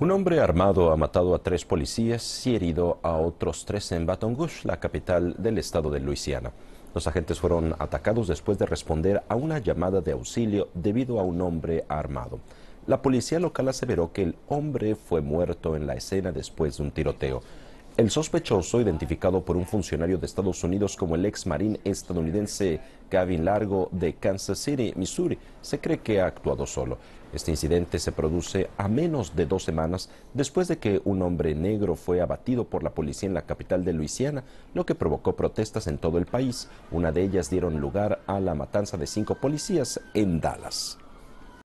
Un hombre armado ha matado a tres policías y herido a otros tres en Baton Rouge, la capital del estado de Luisiana. Los agentes fueron atacados después de responder a una llamada de auxilio debido a un hombre armado. La policía local aseveró que el hombre fue muerto en la escena después de un tiroteo. El sospechoso, identificado por un funcionario de Estados Unidos como el ex marín estadounidense Gavin Largo de Kansas City, Missouri, se cree que ha actuado solo. Este incidente se produce a menos de dos semanas después de que un hombre negro fue abatido por la policía en la capital de Luisiana, lo que provocó protestas en todo el país. Una de ellas dieron lugar a la matanza de cinco policías en Dallas.